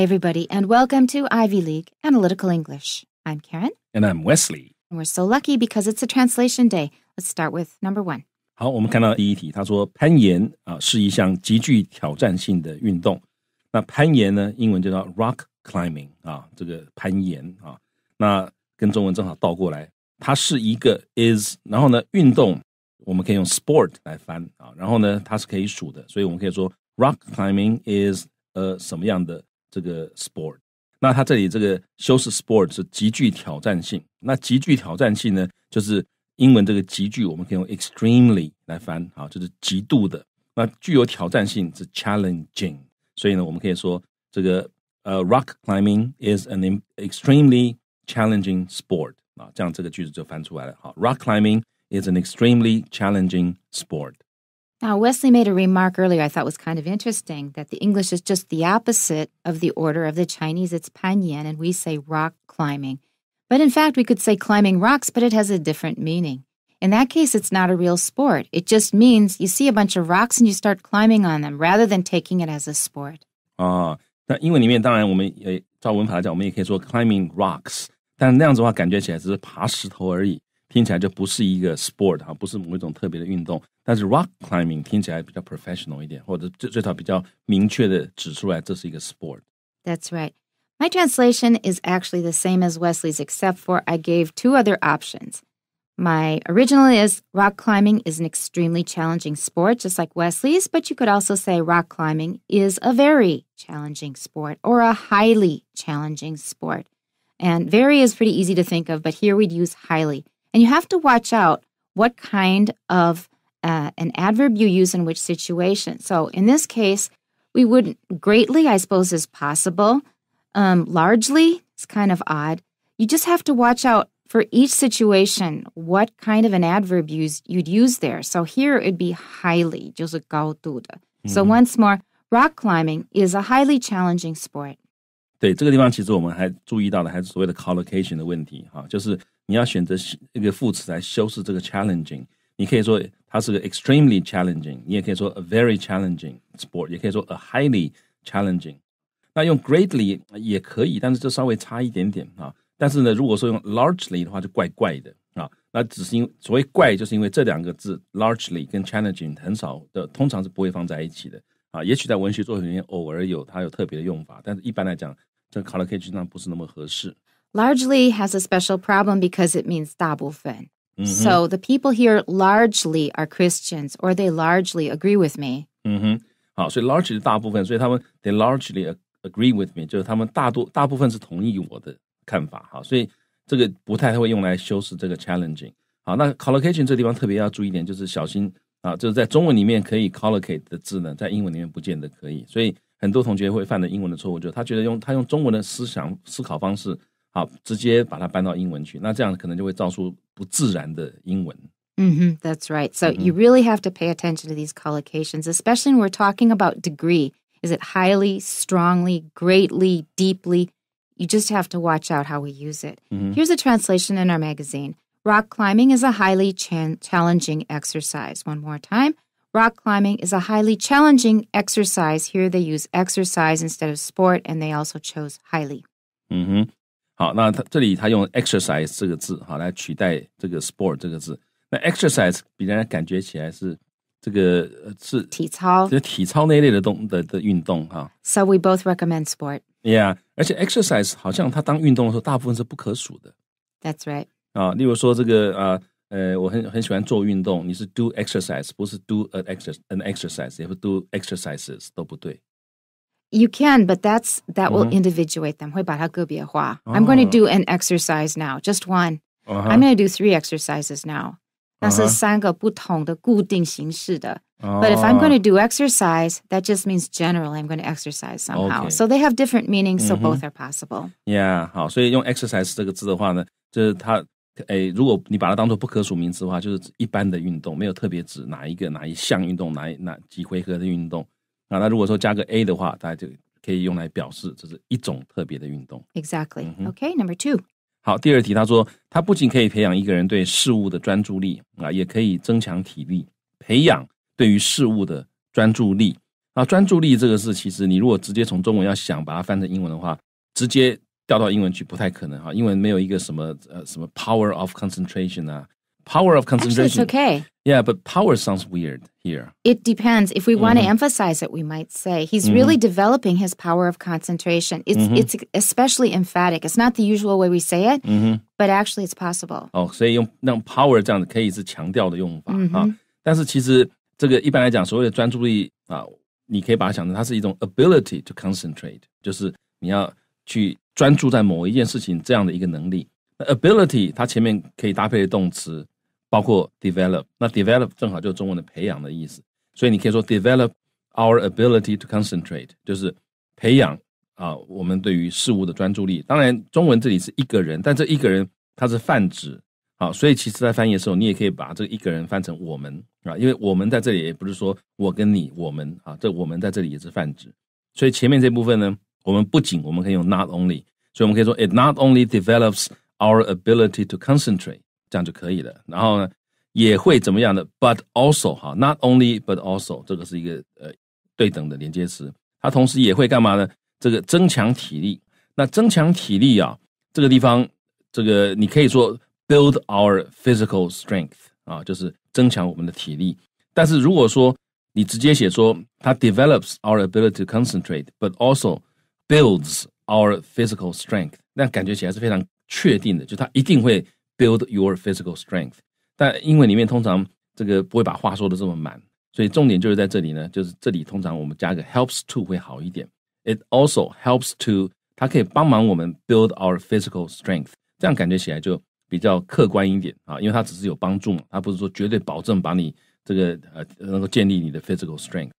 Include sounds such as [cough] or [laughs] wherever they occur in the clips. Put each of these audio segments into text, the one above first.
Hi, everybody, and welcome to Ivy League Analytical English. I'm Karen. And I'm Wesley. And we're so lucky because it's a translation day. Let's start with number one. 好，我们看到第一题，他说攀岩啊、呃、是一项极具挑战性的运动。那攀岩呢，英文就叫 rock climbing 啊，这个攀岩啊，那跟中文正好倒过来，它是一个 is，然后呢，运动我们可以用 sport 来翻啊，然后呢，它是可以数的，所以我们可以说 rock climbing is 呃什么样的这个 sport，那它这里这个修饰 sport 是极具挑战性。那极具挑战性呢，就是英文这个极具，我们可以用 extremely 来翻，啊，就是极度的。那具有挑战性是 challenging，所以呢，我们可以说这个呃 rock climbing is an extremely challenging sport，啊，这样这个句子就翻出来了。好，rock climbing is an extremely challenging sport。Now, Wesley made a remark earlier I thought was kind of interesting that the English is just the opposite of the order of the Chinese. It's panyin, and we say rock climbing. But in fact, we could say climbing rocks, but it has a different meaning. In that case, it's not a real sport. It just means you see a bunch of rocks and you start climbing on them rather than taking it as a sport. 啊，那英文里面当然我们呃照文法来讲，我们也可以说 climbing rocks，但那样子的话感觉起来只是爬石头而已。听起来就不是一个 sport 哈，不是某一种特别的运动。但是 rock climbing 听起来比较 professional 一点，或者最最少比较明确的指出来这是一个 sport。That's right. My translation is actually the same as Wesley's, except for I gave two other options. My original is rock climbing is an extremely challenging sport, just like Wesley's, but you could also say rock climbing is a very challenging sport or a highly challenging sport. And very is pretty easy to think of, but here we'd use highly. And you have to watch out what kind of uh, an adverb you use in which situation. So in this case, we would greatly, I suppose, is possible. Um, largely, it's kind of odd. You just have to watch out for each situation what kind of an adverb you'd use there. So here it'd be highly, Just Mm -hmm. So mm-hmm. once more, rock climbing is a highly challenging sport. 对这个地方，其实我们还注意到了，还是所谓的 collocation 的问题哈，就是你要选择一个副词来修饰这个 challenging，你可以说它是个 extremely challenging，你也可以说 a very challenging sport，也可以说 a highly challenging。那用 greatly 也可以，但是这稍微差一点点啊。但是呢，如果说用 largely 的话，就怪怪的啊。那只是因为所谓怪，就是因为这两个字 largely 跟 challenging 很少的，通常是不会放在一起的啊。也许在文学作品里面偶尔有它有特别的用法，但是一般来讲，这 collocation 上不是那么合适。Largely has a special problem because it means 大部分. Mm-hmm. So the people here largely are Christians or they largely agree with me. Hmm. 嗯哼，好，所以 largely 大部分，所以他们 they largely agree with me，就是他们大多大部分是同意我的看法。好，所以这个不太会用来修饰这个 challenging。好，那 collocation 这地方特别要注意一点，就是小心啊，就是在中文里面可以 collocate 的字呢，在英文里面不见得可以。所以很多同学会犯的英文的错误，就是他觉得用他用中文的思想思考方式好，直接把它搬到英文去，那这样可能就会造出不自然的英文。Mm-hmm, that's right. So mm-hmm. you really have to pay attention to these collocations, especially when we're talking about degree. Is it highly, strongly, greatly, deeply? You just have to watch out how we use it. Mm-hmm. Here's a translation in our magazine Rock climbing is a highly cha- challenging exercise. One more time. Rock climbing is a highly challenging exercise. Here they use exercise instead of sport, and they also chose highly. Mm-hmm. 好，那他这里他用 exercise 这个字哈来取代这个 sport 这个字。那 exercise 比人家感觉起来是这个是体操，就体操那一类的动的的运动哈。So we both recommend sport. Yeah，而且 exercise 好像它当运动的时候，大部分是不可数的。That's right. 啊，例如说这个啊呃，我很很喜欢做运动，你是 do exercise，不是 do an exercise，an exercise，也不 do exercises 都不对。you can, but that's that will mm-hmm. individuate them. Oh. I'm going to do an exercise now, just one. Uh-huh. I'm going to do three exercises now. Uh-huh. But if I'm oh. going to do exercise, that just means generally I'm going to exercise somehow. Okay. So they have different meanings, so mm-hmm. both are possible. Yeah，好，所以用 exercise 这个字的话呢，就是它诶，如果你把它当做不可数名词的话，就是一般的运动，没有特别指哪一个哪一项运动，哪哪几回合的运动。啊，那如果说加个 A 的话，大家就可以用来表示这是一种特别的运动。Exactly. Okay, number two. 好，第二题，他说，它不仅可以培养一个人对事物的专注力啊，也可以增强体力，培养对于事物的专注力啊。专注力这个是其实你如果直接从中文要想把它翻成英文的话，直接调到英文去不太可能哈，英文没有一个什么呃什么 power of concentration 啊。power of concentration. Actually, it's okay. Yeah, but power sounds weird here. It depends. If we mm-hmm. want to mm-hmm. emphasize it, we might say he's mm-hmm. really developing his power of concentration. It's mm-hmm. it's especially emphatic. It's not the usual way we say it, mm-hmm. but actually it's possible. know oh, power 这样的可以是强调的用法啊。但是其实这个一般来讲，所谓的专注力啊，你可以把它想成它是一种 ability to concentrate，就是你要去专注在某一件事情这样的一个能力。Ability，它前面可以搭配的动词包括 develop。那 develop 正好就是中文的培养的意思，所以你可以说 develop our ability to concentrate，就是培养啊我们对于事物的专注力。当然，中文这里是一个人，但这一个人他是泛指啊，所以其实，在翻译的时候，你也可以把这一个人翻成我们啊，因为我们在这里也不是说我跟你，我们啊，这我们在这里也是泛指。所以前面这部分呢，我们不仅我们可以用 not only，所以我们可以说 it not only develops。Our ability to concentrate，这样就可以了。然后呢，也会怎么样的？But also，哈，not only，but also，这个是一个呃对等的连接词。它同时也会干嘛呢？这个增强体力。那增强体力啊，这个地方，这个你可以说 build our physical strength 啊，就是增强我们的体力。但是如果说你直接写说它 develops our ability to concentrate，but also builds our physical strength，那感觉起来是非常。确定的，就它一定会 build your physical strength，但因为里面通常这个不会把话说的这么满，所以重点就是在这里呢，就是这里通常我们加个 helps to 会好一点。It also helps to，它可以帮忙我们 build our physical strength，这样感觉起来就比较客观一点啊，因为它只是有帮助嘛，它不是说绝对保证把你这个呃能够建立你的 physical strength。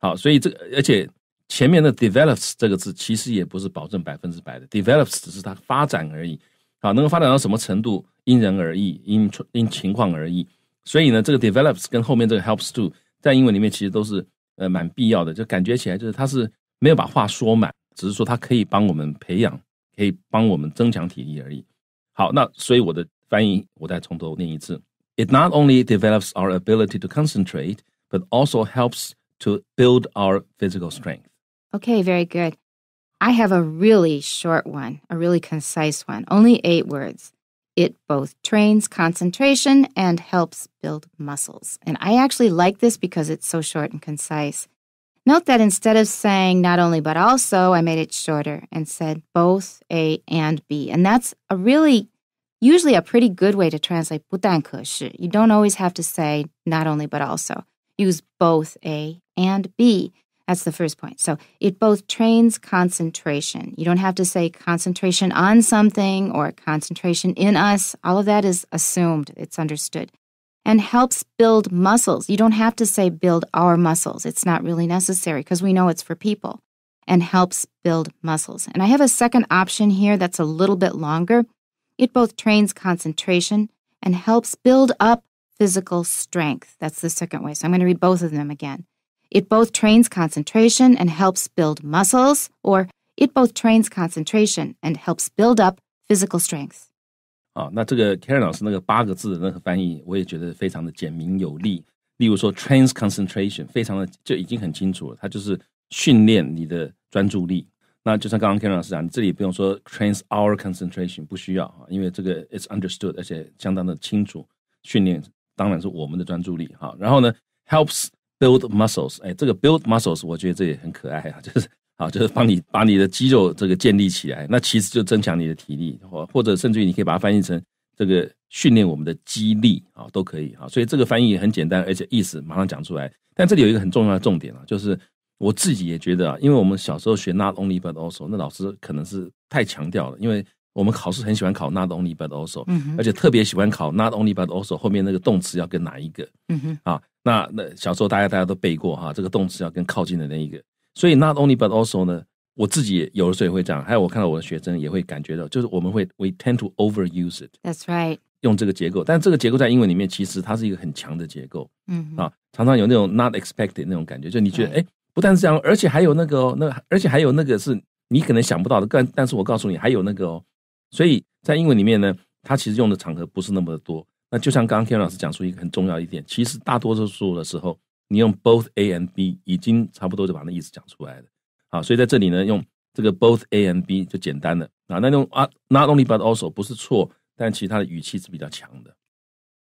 好，所以这个而且前面的 develops 这个字其实也不是保证百分之百的，develops 只是它发展而已。啊，能够发展到什么程度，因人而异，因因情况而异。所以呢，这个 develops 跟后面这个 helps to 在英文里面其实都是呃蛮必要的，就感觉起来就是它是没有把话说满，只是说它可以帮我们培养，可以帮我们增强体力而已。好，那所以我的翻译我再从头念一次：It not only develops our ability to concentrate, but also helps to build our physical strength. Okay, very good. I have a really short one, a really concise one, only eight words. It both trains concentration and helps build muscles. And I actually like this because it's so short and concise. Note that instead of saying not only but also, I made it shorter and said both A and B. And that's a really, usually a pretty good way to translate 不但可是. You don't always have to say not only but also. Use both A and B. That's the first point. So it both trains concentration. You don't have to say concentration on something or concentration in us. All of that is assumed, it's understood. And helps build muscles. You don't have to say build our muscles. It's not really necessary because we know it's for people. And helps build muscles. And I have a second option here that's a little bit longer. It both trains concentration and helps build up physical strength. That's the second way. So I'm going to read both of them again. It both trains concentration and helps build muscles, or it both trains concentration and helps build up physical strength. 啊，那这个 Karen 老师那个八个字的那个翻译，我也觉得非常的简明有力。例如说，trains concentration，非常的就已经很清楚了，它就是训练你的专注力。那就像刚刚 Karen 老师讲，你这里不用说 trains our concentration，不需要啊，因为这个 it's understood，而且相当的清楚，训练当然是我们的专注力哈。然后呢，helps build muscles，哎，这个 build muscles，我觉得这也很可爱啊，就是啊，就是帮你把你的肌肉这个建立起来，那其实就增强你的体力，或或者甚至于你可以把它翻译成这个训练我们的肌力啊，都可以啊。所以这个翻译很简单，而且意思马上讲出来。但这里有一个很重要的重点啊，就是我自己也觉得啊，因为我们小时候学 not only but also，那老师可能是太强调了，因为我们考试很喜欢考 not only but also，嗯，而且特别喜欢考 not only but also 后面那个动词要跟哪一个，嗯哼，啊。那那小时候大家大家都背过哈，这个动词要跟靠近的那一个，所以 not only but also 呢，我自己有的时候也会这样，还有我看到我的学生也会感觉到，就是我们会 we tend to overuse it。That's right。用这个结构，但这个结构在英文里面其实它是一个很强的结构，嗯啊，常常有那种 not expected 那种感觉，就你觉得哎，不但是这样，而且还有那个哦，那而且还有那个是你可能想不到的，但但是我告诉你还有那个哦，所以在英文里面呢，它其实用的场合不是那么的多。那就像刚刚 Ken 老师讲出一个很重要一点，其实大多数的时候，你用 both A and B 已经差不多就把那意思讲出来了。好，所以在这里呢，用这个 both A and B 就简单了啊。那用啊 not only but also 不是错，但其他的语气是比较强的。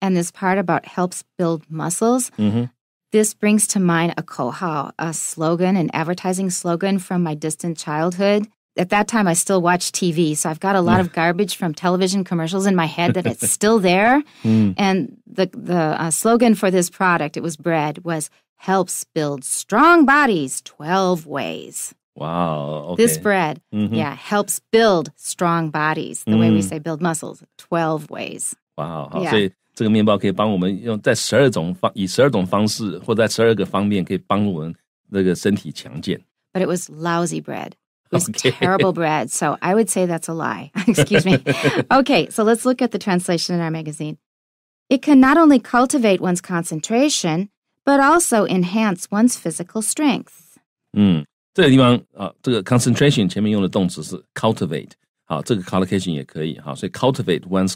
And this part about helps build muscles. Mm This brings to mind a koha, a slogan, an advertising slogan from my distant childhood at that time I still watched TV, so I've got a lot of garbage from television commercials in my head that it's [laughs] still there. Mm. And the the uh, slogan for this product, it was bread, was helps build strong bodies 12 ways. Wow. Okay. This bread, mm-hmm. yeah, helps build strong bodies, the mm. way we mm. say build muscles, 12 ways. Wow. yeah. 所以这个面包可以帮我们用在十二种方以十二种方式，或在十二个方面可以帮我们那个身体强健。But it was lousy bread was okay. terrible bread. So I would say that's a lie. [laughs] Excuse me. [laughs] okay, so let's look at the translation in our magazine. It can not only cultivate one's concentration, but also enhance one's physical strength. 嗯，这个地方啊，这个 hmm. concentration 前面用的动词是 cultivate，好，这个 collocation cultivate one's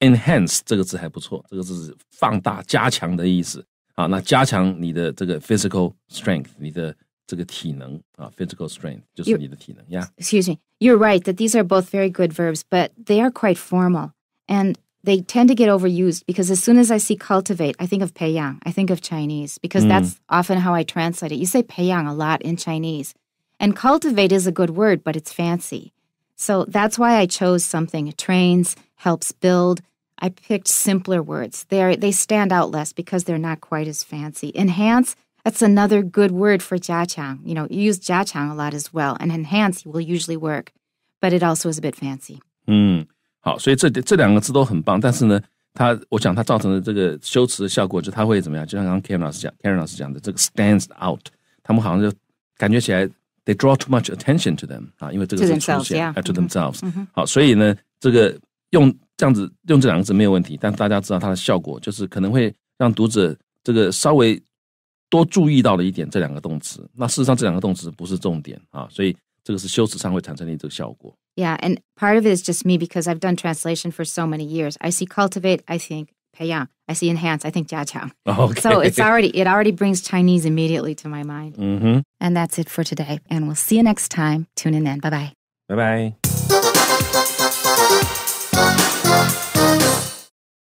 enhance 这个字还不错，这个字是放大、加强的意思。啊，那加强你的这个 physical strength，你的这个体能啊，physical strength excuse me, you're right that these are both very good verbs, but they are quite formal and they tend to get overused because as soon as I see cultivate, I think of peiyang, I think of Chinese because mm. that's often how I translate it. You say peiyang a lot in Chinese, and cultivate is a good word, but it's fancy. So that's why I chose something. trains, helps build. I picked simpler words. They are, they stand out less because they're not quite as fancy. Enhance that's another good word for jiachang. You know, you use jiachang a lot as well, and enhance will usually work, but it also is a bit fancy. 嗯，好，所以这这两个字都很棒，但是呢，它我想它造成的这个修辞的效果，就它会怎么样？就像刚刚 hmm. Karen 老师讲，Karen 老师讲的，这个 stands out，他们好像就感觉起来 they draw too much attention to them 啊，因为这个是出现 to themselves。好，所以呢，这个用这样子用这两个字没有问题，但大家知道它的效果就是可能会让读者这个稍微 yeah, and part of it is just me because I've done translation for so many years. I see cultivate, I think Peiyang. I see enhance, I think jiaqiang. Okay. So it's already it already brings Chinese immediately to my mind. Mm -hmm. And that's it for today. And we'll see you next time. Tune in then. Bye bye. Bye bye.